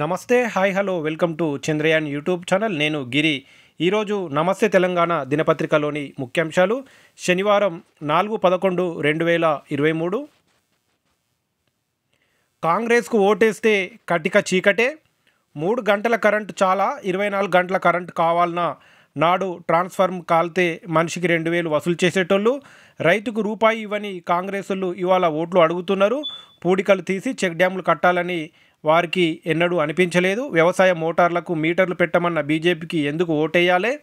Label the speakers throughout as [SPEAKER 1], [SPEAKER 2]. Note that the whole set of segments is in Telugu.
[SPEAKER 1] నమస్తే hi hello welcome to Chandrayaan YouTube channel నేను గిరి ఈరోజు నమస్తే తెలంగాణ దినపత్రికలోని ముఖ్యాంశాలు శనివారం నాలుగు పదకొండు రెండు వేల ఇరవై మూడు కాంగ్రెస్కు ఓటేస్తే కటిక చీకటే మూడు గంటల కరెంట్ చాలా ఇరవై నాలుగు గంటల కరెంట్ కావాలన్నా నాడు ట్రాన్స్ఫార్మ్ కాల్తే మనిషికి రెండు వేలు వసూలు చేసేటోళ్ళు రైతుకు రూపాయి ఇవ్వని కాంగ్రెస్ ఇవాళ ఓట్లు అడుగుతున్నారు పూడికలు తీసి చెక్ డ్యాములు కట్టాలని వారికి ఎన్నడూ అనిపించలేదు వ్యవసాయ మోటార్లకు మీటర్లు పెట్టమన్న బీజేపీకి ఎందుకు ఓటేయాలే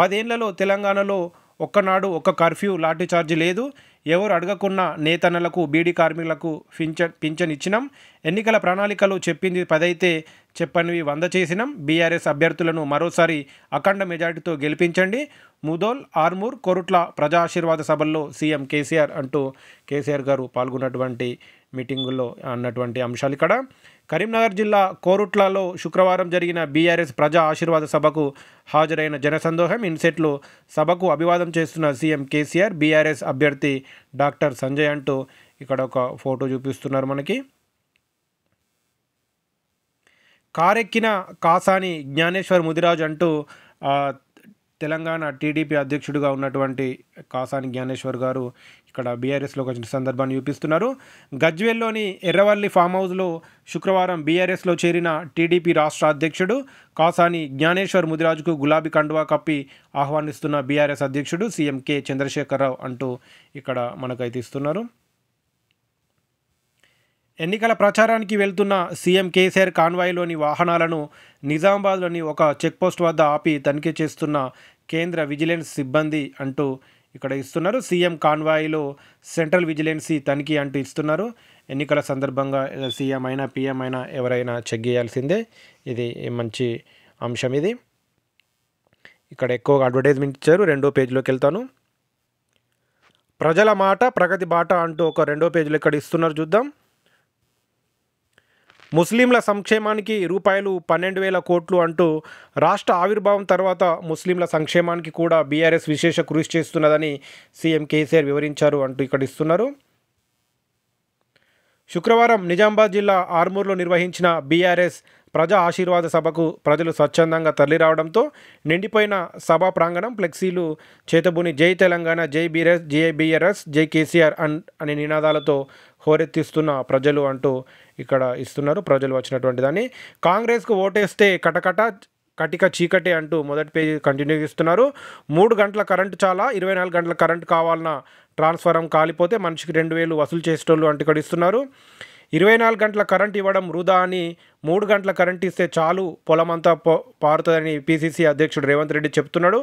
[SPEAKER 1] పదేళ్లలో తెలంగాణలో ఒక్కనాడు ఒక్క కర్ఫ్యూ లాఠీ చార్జీ లేదు ఎవరు అడగకున్న నేతన్నలకు బీడీ కార్మికులకు పింఛన్ పింఛన్ ఇచ్చినాం ఎన్నికల ప్రణాళికలు చెప్పింది పదైతే చెప్పనివి వంద చేసినాం బీఆర్ఎస్ అభ్యర్థులను మరోసారి అఖండ మెజార్టీతో గెలిపించండి ముదోల్ ఆర్మూర్ కొరుట్ల ప్రజా ఆశీర్వాద సభల్లో సీఎం కేసీఆర్ అంటూ కేసీఆర్ గారు పాల్గొన్నటువంటి మీటింగుల్లో అన్నటువంటి అంశాలు ఇక్కడ కరీంనగర్ జిల్లా కోరుట్లలో శుక్రవారం జరిగిన బీఆర్ఎస్ ప్రజా ఆశీర్వాద సభకు హాజరైన జనసందోహం ఇన్సెట్లు సభకు అభివాదం చేస్తున్న సీఎం కేసీఆర్ బీఆర్ఎస్ అభ్యర్థి డాక్టర్ సంజయ్ అంటూ ఇక్కడ ఒక ఫోటో చూపిస్తున్నారు మనకి కారెక్కిన కాసాని జ్ఞానేశ్వర్ ముదిరాజ్ అంటూ తెలంగాణ టీడీపీ అధ్యక్షుడిగా ఉన్నటువంటి కాసాని జ్ఞానేశ్వర్ గారు ఇక్కడ బీఆర్ఎస్లోకి వచ్చిన సందర్భాన్ని చూపిస్తున్నారు గజ్వేల్లోని ఎర్రవల్లి ఫామ్ హౌస్లో శుక్రవారం బీఆర్ఎస్లో చేరిన టీడీపీ రాష్ట్ర అధ్యక్షుడు కాసాని జ్ఞానేశ్వర్ ముదిరాజుకు గులాబీ కండువా కప్పి ఆహ్వానిస్తున్న బీఆర్ఎస్ అధ్యక్షుడు సీఎం కే చంద్రశేఖరరావు అంటూ ఇక్కడ మనకైతే ఇస్తున్నారు ఎన్నికల ప్రచారానికి వెళ్తున్న సీఎం కేసీఆర్ కాన్వాయ్లోని వాహనాలను నిజామాబాద్లోని ఒక చెక్పోస్ట్ వద్ద ఆపి తనిఖీ చేస్తున్న కేంద్ర విజిలెన్స్ సిబ్బంది అంటూ ఇక్కడ ఇస్తున్నారు సీఎం కాన్వాయ్లో సెంట్రల్ విజిలెన్సీ తనిఖీ అంటూ ఇస్తున్నారు ఎన్నికల సందర్భంగా సీఎం అయినా పీఎం అయినా ఎవరైనా చెక్ చేయాల్సిందే ఇది మంచి అంశం ఇది ఇక్కడ ఎక్కువగా అడ్వర్టైజ్మెంట్ ఇచ్చారు రెండో పేజీలోకి వెళ్తాను ప్రజల మాట ప్రగతి బాట అంటూ ఒక రెండో పేజీలో ఇక్కడ ఇస్తున్నారు చూద్దాం ముస్లింల సంక్షేమానికి రూపాయలు పన్నెండు వేల కోట్లు అంటూ రాష్ట్ర ఆవిర్భావం తర్వాత ముస్లింల సంక్షేమానికి కూడా బీఆర్ఎస్ విశేష కృషి చేస్తున్నదని సీఎం కేసీఆర్ వివరించారు అంటూ ఇక్కడ ఇస్తున్నారు శుక్రవారం నిజామాబాద్ జిల్లా ఆర్మూర్లో నిర్వహించిన బీఆర్ఎస్ ప్రజా ఆశీర్వాద సభకు ప్రజలు స్వచ్ఛందంగా తరలిరావడంతో నిండిపోయిన సభా ప్రాంగణం ఫ్లెక్సీలు చేతబూని జై తెలంగాణ జై బీఆర్ఎస్ జై బీఆర్ఎస్ జై కేసీఆర్ అన్ అనే నినాదాలతో హోరెత్తిస్తున్న ప్రజలు అంటూ ఇక్కడ ఇస్తున్నారు ప్రజలు వచ్చినటువంటి దాన్ని కాంగ్రెస్కు ఓటేస్తే కటకట కటిక చీకటి అంటూ మొదటి పేజీ కంటిన్యూ ఇస్తున్నారు మూడు గంటల కరెంటు చాలా ఇరవై నాలుగు గంటల కరెంటు కావాలన్న ట్రాన్స్ఫారం కాలిపోతే మనిషికి రెండు వేలు వసూలు చేసేటోళ్ళు అంటూ ఇక్కడ ఇస్తున్నారు ఇరవై నాలుగు గంటల కరెంట్ ఇవ్వడం వృధా అని మూడు గంటల కరెంట్ ఇస్తే చాలు పొలమంతా పారుతుందని పీసీసీ అధ్యక్షుడు రేవంత్ రెడ్డి చెప్తున్నాడు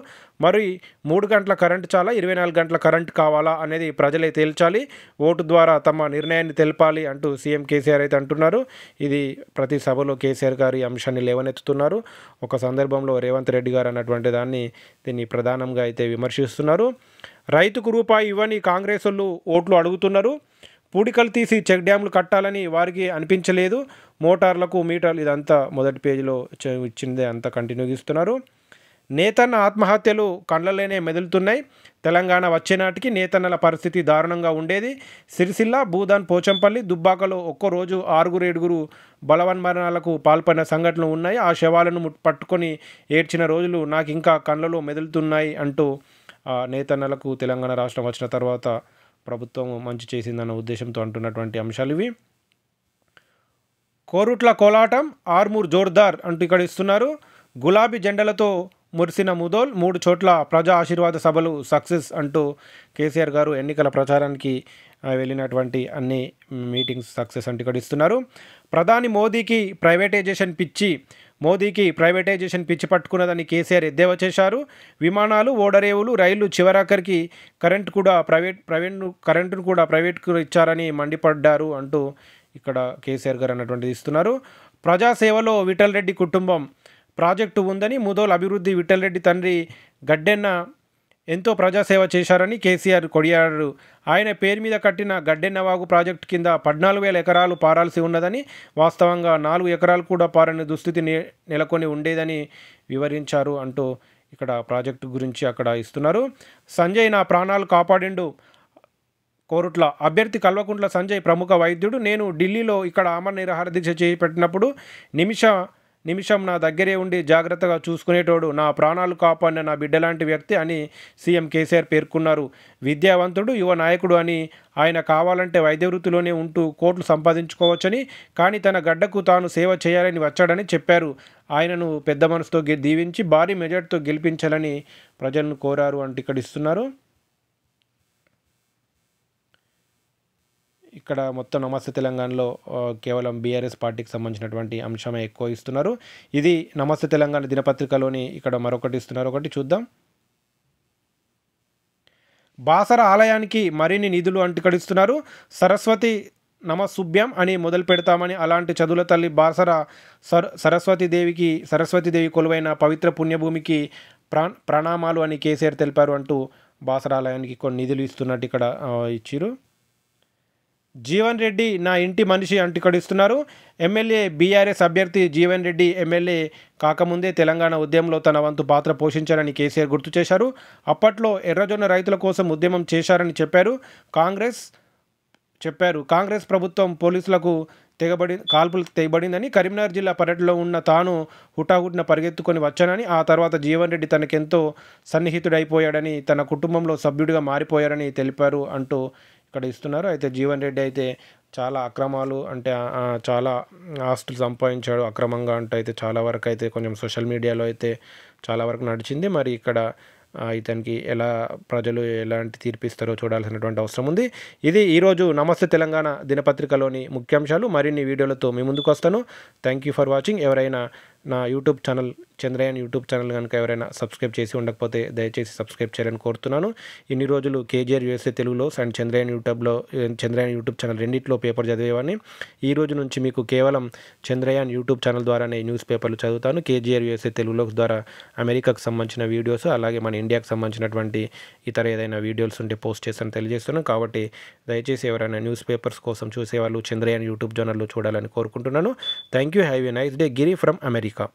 [SPEAKER 1] మరి మూడు గంటల కరెంట్ చాలా ఇరవై నాలుగు గంటల కరెంట్ కావాలా అనేది ప్రజలే తేల్చాలి ఓటు ద్వారా తమ నిర్ణయాన్ని తెలపాలి అంటూ సీఎం కేసీఆర్ అయితే అంటున్నారు ఇది ప్రతి సభలో కేసీఆర్ గారు ఈ అంశాన్ని లేవనెత్తుతున్నారు ఒక సందర్భంలో రేవంత్ రెడ్డి గారు అన్నటువంటి దాన్ని దీన్ని ప్రధానంగా అయితే విమర్శిస్తున్నారు రైతుకు రూపాయి ఇవ్వని కాంగ్రెస్ వాళ్ళు ఓట్లు అడుగుతున్నారు పూడికలు తీసి చెక్ డ్యామ్లు కట్టాలని వారికి అనిపించలేదు మోటార్లకు మీటర్లు ఇదంతా మొదటి పేజీలో ఇచ్చిందే అంతా కంటిన్యూ ఇస్తున్నారు నేతన్న ఆత్మహత్యలు కండ్లలోనే మెదులుతున్నాయి తెలంగాణ వచ్చేనాటికి నేతన్నల పరిస్థితి దారుణంగా ఉండేది సిరిసిల్ల భూదాన్ పోచంపల్లి దుబ్బాకలో ఒక్కరోజు ఆరుగురు ఏడుగురు బలవన్మరణాలకు పాల్పడిన సంఘటనలు ఉన్నాయి ఆ శవాలను పట్టుకొని ఏడ్చిన రోజులు నాకు ఇంకా కండ్లలో మెదులుతున్నాయి అంటూ నేతన్నలకు తెలంగాణ రాష్ట్రం వచ్చిన తర్వాత ప్రభుత్వం మంచి చేసిందన్న ఉద్దేశంతో అంటున్నటువంటి అంశాలు ఇవి కోరుట్ల కోలాటం ఆర్మూర్ జోర్దార్ అంటూ ఇక్కడ ఇస్తున్నారు గులాబీ జెండలతో మురిసిన ముదోల్ మూడు చోట్ల ప్రజా ఆశీర్వాద సభలు సక్సెస్ అంటూ కేసీఆర్ గారు ఎన్నికల ప్రచారానికి వెళ్ళినటువంటి అన్ని మీటింగ్స్ సక్సెస్ అంటూ ఇక్కడ ఇస్తున్నారు ప్రధాని మోదీకి ప్రైవేటైజేషన్ పిచ్చి మోదీకి ప్రైవేటైజేషన్ పిచ్చి పట్టుకున్నదని కేసీఆర్ ఎద్దేవా చేశారు విమానాలు ఓడరేవులు రైళ్లు చివరాఖరికి కరెంట్ కూడా ప్రైవేట్ ప్రైవేట్ కరెంటును కూడా ప్రైవేట్కు ఇచ్చారని మండిపడ్డారు అంటూ ఇక్కడ కేసీఆర్ గారు అన్నటువంటిది ఇస్తున్నారు ప్రజాసేవలో విఠల్ రెడ్డి కుటుంబం ప్రాజెక్టు ఉందని ముదోల్ అభివృద్ధి విఠల్ రెడ్డి తండ్రి గడ్డెన్న ఎంతో ప్రజాసేవ చేశారని కేసీఆర్ కొడియాడారు ఆయన పేరు మీద కట్టిన గడ్డెన్నవాగు ప్రాజెక్టు కింద పద్నాలుగు వేల ఎకరాలు పారాల్సి ఉన్నదని వాస్తవంగా నాలుగు ఎకరాలు కూడా పారని దుస్థితి నెలకొని ఉండేదని వివరించారు అంటూ ఇక్కడ ప్రాజెక్టు గురించి అక్కడ ఇస్తున్నారు సంజయ్ నా ప్రాణాలు కాపాడిండు కోరుట్ల అభ్యర్థి కల్వకుంట్ల సంజయ్ ప్రముఖ వైద్యుడు నేను ఢిల్లీలో ఇక్కడ ఆమర నిరాహార దీక్ష చేపట్టినప్పుడు నిమిష నిమిషం నా దగ్గరే ఉండి జాగ్రత్తగా చూసుకునేటోడు నా ప్రాణాలు కాపాడిన నా బిడ్డలాంటి వ్యక్తి అని సీఎం కేసీఆర్ పేర్కొన్నారు విద్యావంతుడు యువ నాయకుడు అని ఆయన కావాలంటే వైద్య వృత్తిలోనే ఉంటూ కోట్లు సంపాదించుకోవచ్చని కానీ తన గడ్డకు తాను సేవ చేయాలని వచ్చాడని చెప్పారు ఆయనను పెద్ద మనసుతో దీవించి భారీ మెజార్టీతో గెలిపించాలని ప్రజలను కోరారు అంటే ఇక్కడ ఇస్తున్నారు ఇక్కడ మొత్తం నమస్తే తెలంగాణలో కేవలం బీఆర్ఎస్ పార్టీకి సంబంధించినటువంటి అంశమే ఎక్కువ ఇస్తున్నారు ఇది నమస్తే తెలంగాణ దినపత్రికలోని ఇక్కడ మరొకటి ఇస్తున్నారు ఒకటి చూద్దాం బాసర ఆలయానికి మరిన్ని నిధులు అంటుకడిస్తున్నారు సరస్వతి నమసుభ్యం అని మొదలు పెడతామని అలాంటి చదువుల తల్లి బాసర సర సరస్వతీదేవికి సరస్వతీదేవి కొలువైన పవిత్ర పుణ్యభూమికి ప్రా ప్రణామాలు అని కేసీఆర్ తెలిపారు అంటూ బాసరాలయానికి కొన్ని నిధులు ఇస్తున్నట్టు ఇక్కడ ఇచ్చిరు జీవన్ రెడ్డి నా ఇంటి మనిషి అంటికడిస్తున్నారు ఎమ్మెల్యే బీఆర్ఎస్ అభ్యర్థి జీవన్ రెడ్డి ఎమ్మెల్యే కాకముందే తెలంగాణ ఉద్యమంలో తన వంతు పాత్ర పోషించారని కేసీఆర్ గుర్తు చేశారు అప్పట్లో ఎర్రజొన్న రైతుల కోసం ఉద్యమం చేశారని చెప్పారు కాంగ్రెస్ చెప్పారు కాంగ్రెస్ ప్రభుత్వం పోలీసులకు తెగబడి కాల్పులు తెగబడిందని కరీంనగర్ జిల్లా పర్యటనలో ఉన్న తాను హుటాహుటిన పరిగెత్తుకొని వచ్చానని ఆ తర్వాత జీవన్ రెడ్డి తనకెంతో సన్నిహితుడైపోయాడని తన కుటుంబంలో సభ్యుడిగా మారిపోయారని తెలిపారు అంటూ ఇక్కడ ఇస్తున్నారు అయితే జీవన్ రెడ్డి అయితే చాలా అక్రమాలు అంటే చాలా ఆస్తులు సంపాదించాడు అక్రమంగా అంటే అయితే చాలా వరకు అయితే కొంచెం సోషల్ మీడియాలో అయితే చాలా వరకు నడిచింది మరి ఇక్కడ ఇతనికి ఎలా ప్రజలు ఎలాంటి తీర్పిస్తారో చూడాల్సినటువంటి అవసరం ఉంది ఇది ఈరోజు నమస్తే తెలంగాణ దినపత్రికలోని ముఖ్యాంశాలు మరిన్ని వీడియోలతో మీ ముందుకు వస్తాను థ్యాంక్ యూ ఫర్ వాచింగ్ ఎవరైనా నా YouTube channel Chandrayaan YouTube channel కనుక ఎవరైనా సబ్స్క్రైబ్ చేసి ఉండకపోతే దయచేసి సబ్స్క్రైబ్ చేయాలని కోరుతున్నాను ఇన్ని రోజులు కేజీఆర్ యూఎస్ఏ తెలుగులో అండ్ చంద్రయాన్ యూట్యూబ్లో చంద్రయాన్ యూట్యూబ్ ఛానల్ రెండింటిలో పేపర్ చదివేవాడిని ఈ రోజు నుంచి మీకు కేవలం చంద్రయాన్ యూట్యూబ్ ఛానల్ ద్వారానే న్యూస్ పేపర్లు చదువుతాను కేజీఆర్ యూఎస్ఏ తెలుగులో ద్వారా అమెరికాకు సంబంధించిన వీడియోస్ అలాగే మన ఇండియాకు సంబంధించినటువంటి ఇతర ఏదైనా వీడియోస్ ఉంటే పోస్ట్ చేస్తాను తెలియజేస్తున్నాను కాబట్టి దయచేసి ఎవరైనా న్యూస్ పేపర్స్ కోసం చూసేవాళ్ళు చంద్రయాన్ యూట్యూబ్ ఛానల్లో చూడాలని కోరుకుంటున్నాను thank you have a nice day Giri from America リ